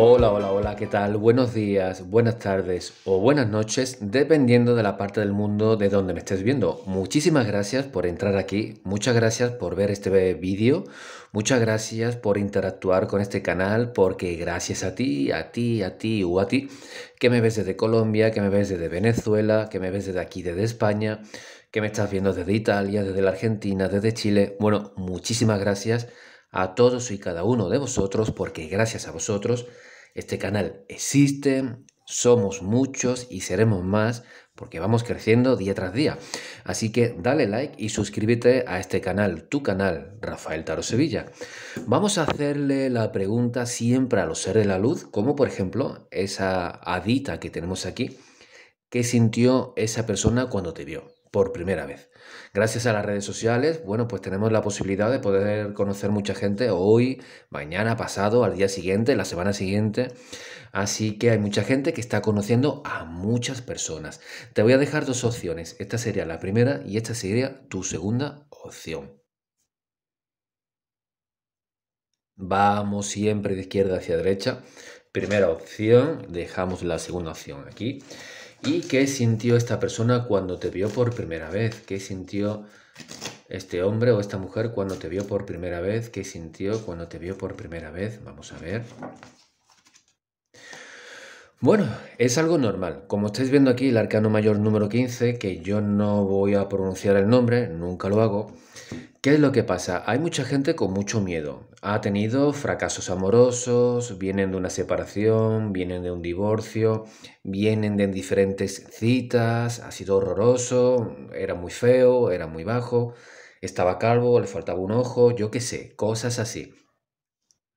Hola, hola, hola, ¿qué tal? Buenos días, buenas tardes o buenas noches, dependiendo de la parte del mundo de donde me estés viendo. Muchísimas gracias por entrar aquí, muchas gracias por ver este vídeo, muchas gracias por interactuar con este canal, porque gracias a ti, a ti, a ti o a ti, que me ves desde Colombia, que me ves desde Venezuela, que me ves desde aquí, desde España, que me estás viendo desde Italia, desde la Argentina, desde Chile. Bueno, muchísimas gracias a todos y cada uno de vosotros, porque gracias a vosotros este canal existe, somos muchos y seremos más porque vamos creciendo día tras día. Así que dale like y suscríbete a este canal, tu canal, Rafael Taro Sevilla. Vamos a hacerle la pregunta siempre a los seres de la luz, como por ejemplo esa adita que tenemos aquí, ¿qué sintió esa persona cuando te vio? por primera vez. Gracias a las redes sociales, bueno, pues tenemos la posibilidad de poder conocer mucha gente hoy, mañana, pasado, al día siguiente, la semana siguiente. Así que hay mucha gente que está conociendo a muchas personas. Te voy a dejar dos opciones. Esta sería la primera y esta sería tu segunda opción. Vamos siempre de izquierda hacia derecha. Primera opción, dejamos la segunda opción aquí. ¿Y qué sintió esta persona cuando te vio por primera vez? ¿Qué sintió este hombre o esta mujer cuando te vio por primera vez? ¿Qué sintió cuando te vio por primera vez? Vamos a ver. Bueno, es algo normal. Como estáis viendo aquí, el arcano mayor número 15, que yo no voy a pronunciar el nombre, nunca lo hago, ¿Qué es lo que pasa? Hay mucha gente con mucho miedo. Ha tenido fracasos amorosos, vienen de una separación, vienen de un divorcio, vienen de diferentes citas, ha sido horroroso, era muy feo, era muy bajo, estaba calvo, le faltaba un ojo, yo qué sé, cosas así.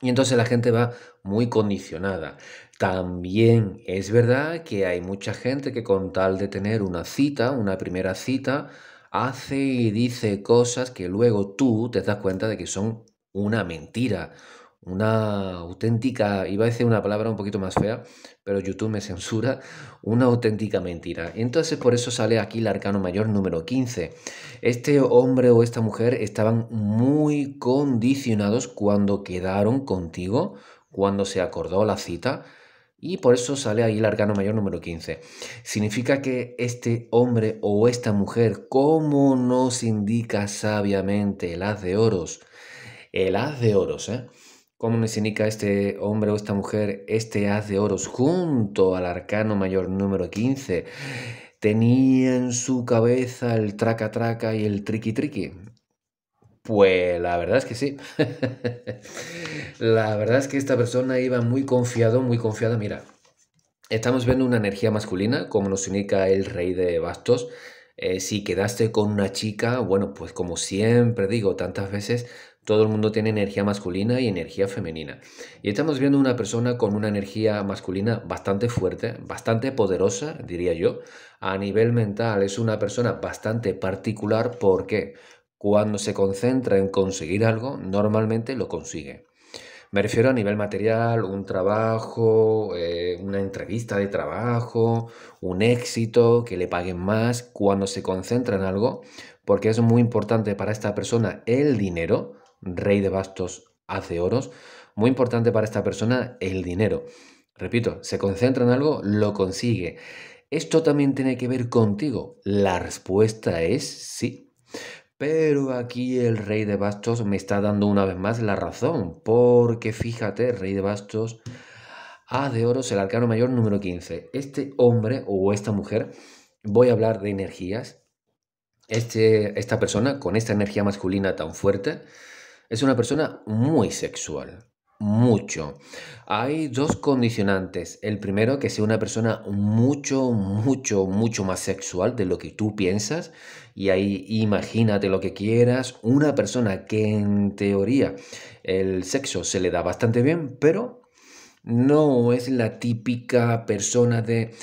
Y entonces la gente va muy condicionada. También es verdad que hay mucha gente que con tal de tener una cita, una primera cita, hace y dice cosas que luego tú te das cuenta de que son una mentira, una auténtica, iba a decir una palabra un poquito más fea, pero YouTube me censura, una auténtica mentira. Entonces por eso sale aquí el arcano mayor número 15. Este hombre o esta mujer estaban muy condicionados cuando quedaron contigo, cuando se acordó la cita y por eso sale ahí el arcano mayor número 15. Significa que este hombre o esta mujer, como nos indica sabiamente el haz de oros, el haz de oros, ¿eh? Como nos indica este hombre o esta mujer, este haz de oros junto al arcano mayor número 15, tenía en su cabeza el traca traca y el triqui triqui. Pues la verdad es que sí. la verdad es que esta persona iba muy confiado, muy confiada. Mira, estamos viendo una energía masculina, como nos indica el rey de bastos. Eh, si quedaste con una chica, bueno, pues como siempre digo tantas veces, todo el mundo tiene energía masculina y energía femenina. Y estamos viendo una persona con una energía masculina bastante fuerte, bastante poderosa, diría yo. A nivel mental es una persona bastante particular. ¿Por qué? Cuando se concentra en conseguir algo, normalmente lo consigue. Me refiero a nivel material, un trabajo, eh, una entrevista de trabajo, un éxito, que le paguen más. Cuando se concentra en algo, porque es muy importante para esta persona el dinero, rey de bastos hace oros, muy importante para esta persona el dinero. Repito, se concentra en algo, lo consigue. Esto también tiene que ver contigo. La respuesta es sí. Pero aquí el rey de bastos me está dando una vez más la razón, porque fíjate, rey de bastos, A de oros, el arcano mayor número 15. Este hombre o esta mujer, voy a hablar de energías, este, esta persona con esta energía masculina tan fuerte, es una persona muy sexual mucho. Hay dos condicionantes. El primero, que sea una persona mucho, mucho, mucho más sexual de lo que tú piensas. Y ahí imagínate lo que quieras. Una persona que en teoría el sexo se le da bastante bien, pero no es la típica persona de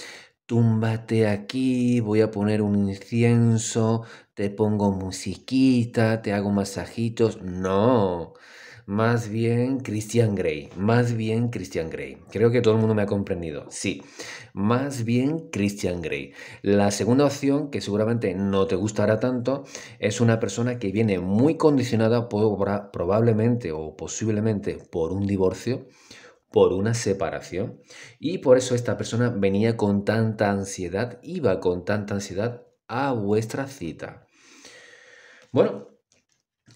túmbate aquí, voy a poner un incienso, te pongo musiquita, te hago masajitos. No. Más bien Christian Grey, más bien Christian Grey. Creo que todo el mundo me ha comprendido. Sí, más bien Christian Grey. La segunda opción, que seguramente no te gustará tanto, es una persona que viene muy condicionada probablemente o posiblemente por un divorcio por una separación y por eso esta persona venía con tanta ansiedad, iba con tanta ansiedad a vuestra cita. Bueno,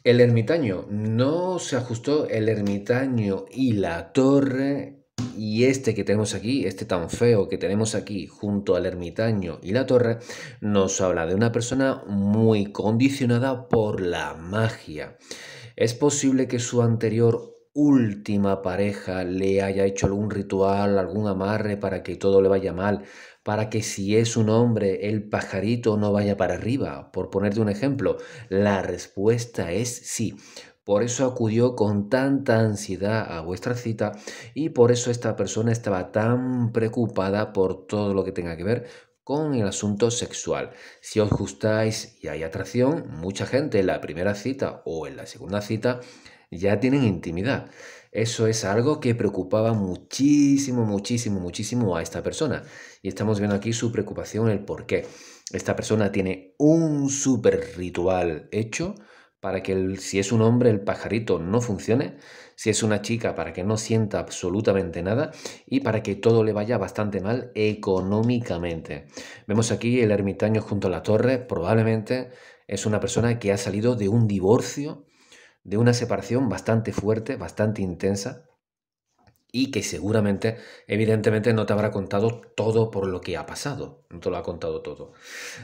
el ermitaño, no se ajustó el ermitaño y la torre y este que tenemos aquí, este tan feo que tenemos aquí junto al ermitaño y la torre, nos habla de una persona muy condicionada por la magia. Es posible que su anterior última pareja le haya hecho algún ritual, algún amarre para que todo le vaya mal, para que si es un hombre el pajarito no vaya para arriba, por ponerte un ejemplo? La respuesta es sí. Por eso acudió con tanta ansiedad a vuestra cita y por eso esta persona estaba tan preocupada por todo lo que tenga que ver con el asunto sexual. Si os gustáis y hay atracción, mucha gente en la primera cita o en la segunda cita ya tienen intimidad. Eso es algo que preocupaba muchísimo, muchísimo, muchísimo a esta persona. Y estamos viendo aquí su preocupación, el por qué. Esta persona tiene un super ritual hecho para que si es un hombre el pajarito no funcione, si es una chica para que no sienta absolutamente nada y para que todo le vaya bastante mal económicamente. Vemos aquí el ermitaño junto a la torre, probablemente es una persona que ha salido de un divorcio de una separación bastante fuerte, bastante intensa, y que seguramente, evidentemente, no te habrá contado todo por lo que ha pasado, no te lo ha contado todo.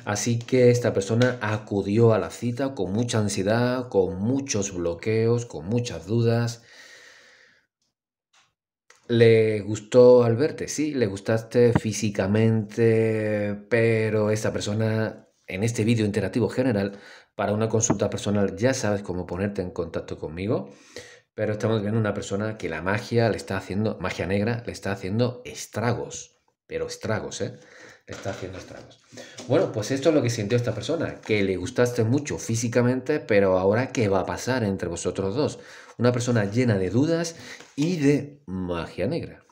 Así que esta persona acudió a la cita con mucha ansiedad, con muchos bloqueos, con muchas dudas. ¿Le gustó al verte? Sí, le gustaste físicamente, pero esta persona en este vídeo interactivo general para una consulta personal ya sabes cómo ponerte en contacto conmigo, pero estamos viendo una persona que la magia le está haciendo, magia negra, le está haciendo estragos, pero estragos, ¿eh? Le está haciendo estragos. Bueno, pues esto es lo que sintió esta persona, que le gustaste mucho físicamente, pero ahora ¿qué va a pasar entre vosotros dos? Una persona llena de dudas y de magia negra.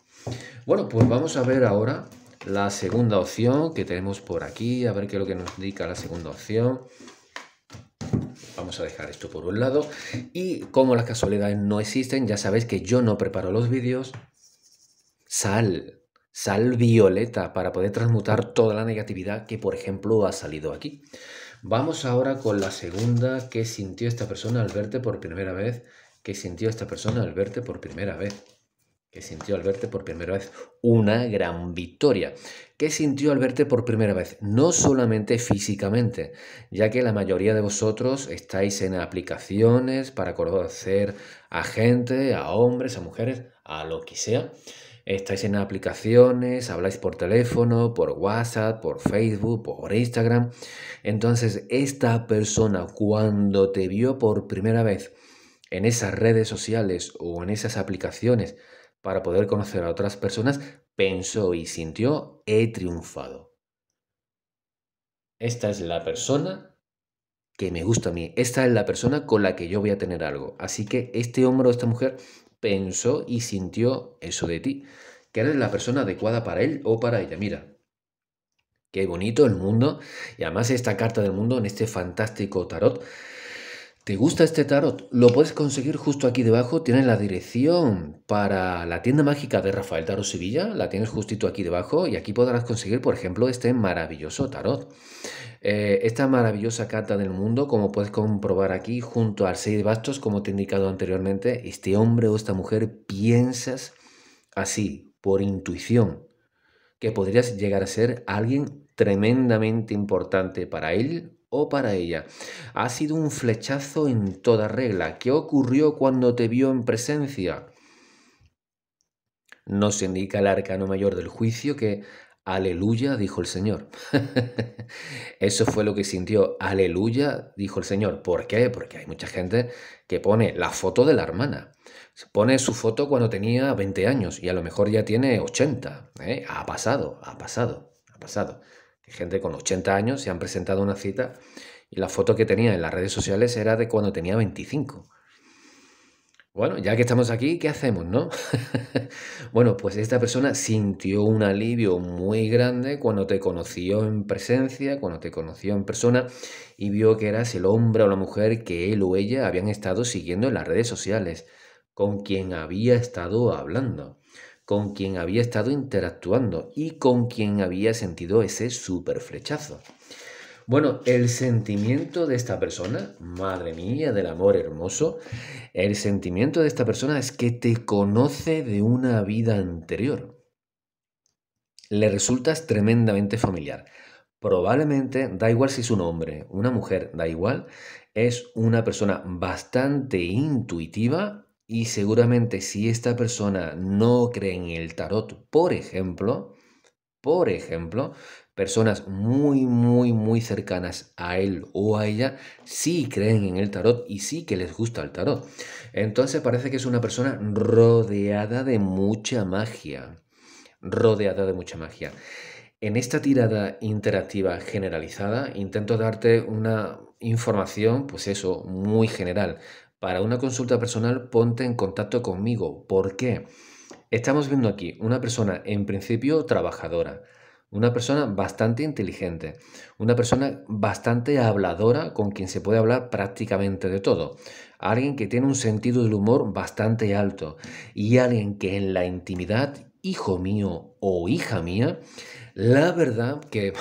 Bueno, pues vamos a ver ahora la segunda opción que tenemos por aquí, a ver qué es lo que nos indica la segunda opción. Vamos a dejar esto por un lado. Y como las casualidades no existen, ya sabéis que yo no preparo los vídeos. Sal, sal violeta para poder transmutar toda la negatividad que, por ejemplo, ha salido aquí. Vamos ahora con la segunda que sintió esta persona al verte por primera vez. Que sintió esta persona al verte por primera vez. ¿Qué sintió al verte por primera vez una gran victoria. ¿Qué sintió al verte por primera vez? No solamente físicamente, ya que la mayoría de vosotros estáis en aplicaciones para conocer a gente, a hombres, a mujeres, a lo que sea. Estáis en aplicaciones, habláis por teléfono, por WhatsApp, por Facebook, por Instagram. Entonces, esta persona cuando te vio por primera vez en esas redes sociales o en esas aplicaciones, para poder conocer a otras personas, pensó y sintió, he triunfado. Esta es la persona que me gusta a mí, esta es la persona con la que yo voy a tener algo. Así que este hombre o esta mujer pensó y sintió eso de ti, que eres la persona adecuada para él o para ella. Mira, qué bonito el mundo y además esta carta del mundo en este fantástico tarot ¿Te gusta este tarot? Lo puedes conseguir justo aquí debajo. Tienes la dirección para la tienda mágica de Rafael Tarot Sevilla. La tienes justito aquí debajo y aquí podrás conseguir, por ejemplo, este maravilloso tarot. Eh, esta maravillosa carta del mundo, como puedes comprobar aquí, junto al 6 de bastos, como te he indicado anteriormente, este hombre o esta mujer piensas así, por intuición, que podrías llegar a ser alguien tremendamente importante para él o para ella. Ha sido un flechazo en toda regla. ¿Qué ocurrió cuando te vio en presencia? Nos indica el arcano mayor del juicio que Aleluya, dijo el Señor. Eso fue lo que sintió. Aleluya, dijo el Señor. ¿Por qué? Porque hay mucha gente que pone la foto de la hermana. Pone su foto cuando tenía 20 años y a lo mejor ya tiene 80. ¿eh? Ha pasado, ha pasado, ha pasado gente con 80 años se han presentado una cita y la foto que tenía en las redes sociales era de cuando tenía 25. Bueno, ya que estamos aquí, ¿qué hacemos, no? bueno, pues esta persona sintió un alivio muy grande cuando te conoció en presencia, cuando te conoció en persona y vio que eras el hombre o la mujer que él o ella habían estado siguiendo en las redes sociales, con quien había estado hablando con quien había estado interactuando y con quien había sentido ese super flechazo. Bueno, el sentimiento de esta persona, madre mía, del amor hermoso, el sentimiento de esta persona es que te conoce de una vida anterior. Le resultas tremendamente familiar. Probablemente, da igual si es un hombre, una mujer, da igual, es una persona bastante intuitiva y seguramente si esta persona no cree en el tarot, por ejemplo, por ejemplo, personas muy, muy, muy cercanas a él o a ella sí creen en el tarot y sí que les gusta el tarot. Entonces parece que es una persona rodeada de mucha magia. Rodeada de mucha magia. En esta tirada interactiva generalizada intento darte una información, pues eso, muy general, para una consulta personal, ponte en contacto conmigo. ¿Por qué? Estamos viendo aquí una persona en principio trabajadora, una persona bastante inteligente, una persona bastante habladora con quien se puede hablar prácticamente de todo, alguien que tiene un sentido del humor bastante alto y alguien que en la intimidad, hijo mío o hija mía, la verdad que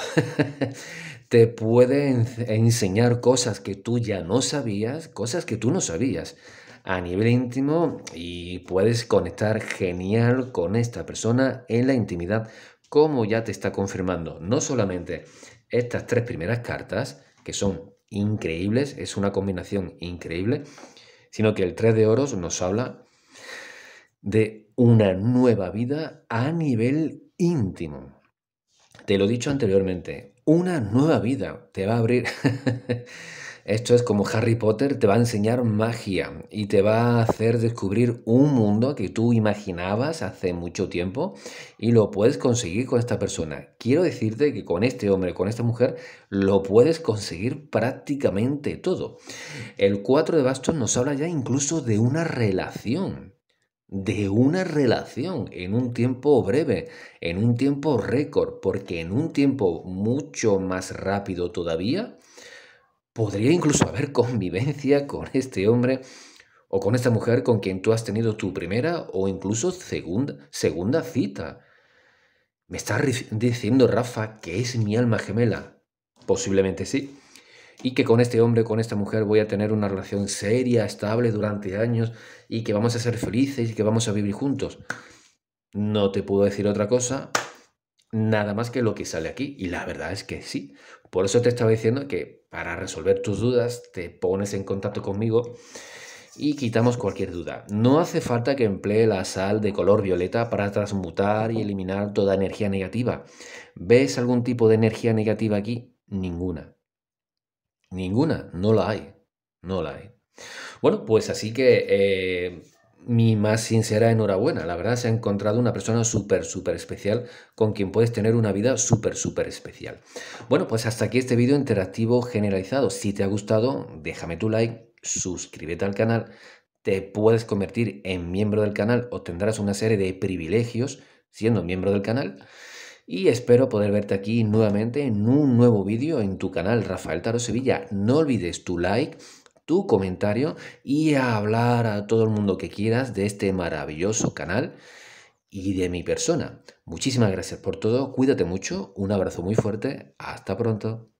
te puede enseñar cosas que tú ya no sabías, cosas que tú no sabías a nivel íntimo y puedes conectar genial con esta persona en la intimidad, como ya te está confirmando no solamente estas tres primeras cartas, que son increíbles, es una combinación increíble, sino que el 3 de oros nos habla de una nueva vida a nivel íntimo. Te lo he dicho anteriormente, una nueva vida, te va a abrir... Esto es como Harry Potter te va a enseñar magia y te va a hacer descubrir un mundo que tú imaginabas hace mucho tiempo y lo puedes conseguir con esta persona. Quiero decirte que con este hombre, con esta mujer, lo puedes conseguir prácticamente todo. El 4 de bastos nos habla ya incluso de una relación de una relación en un tiempo breve, en un tiempo récord, porque en un tiempo mucho más rápido todavía, podría incluso haber convivencia con este hombre o con esta mujer con quien tú has tenido tu primera o incluso segunda, cita. Me estás diciendo, Rafa, que es mi alma gemela. Posiblemente sí y que con este hombre, con esta mujer voy a tener una relación seria, estable durante años y que vamos a ser felices y que vamos a vivir juntos. No te puedo decir otra cosa, nada más que lo que sale aquí. Y la verdad es que sí. Por eso te estaba diciendo que para resolver tus dudas te pones en contacto conmigo y quitamos cualquier duda. No hace falta que emplee la sal de color violeta para transmutar y eliminar toda energía negativa. ¿Ves algún tipo de energía negativa aquí? Ninguna. Ninguna, no la hay, no la hay. Bueno, pues así que eh, mi más sincera enhorabuena. La verdad, se ha encontrado una persona súper, súper especial con quien puedes tener una vida súper, súper especial. Bueno, pues hasta aquí este vídeo interactivo generalizado. Si te ha gustado, déjame tu like, suscríbete al canal, te puedes convertir en miembro del canal, obtendrás una serie de privilegios siendo miembro del canal y espero poder verte aquí nuevamente en un nuevo vídeo en tu canal Rafael Taro Sevilla. No olvides tu like, tu comentario y hablar a todo el mundo que quieras de este maravilloso canal y de mi persona. Muchísimas gracias por todo, cuídate mucho, un abrazo muy fuerte, hasta pronto.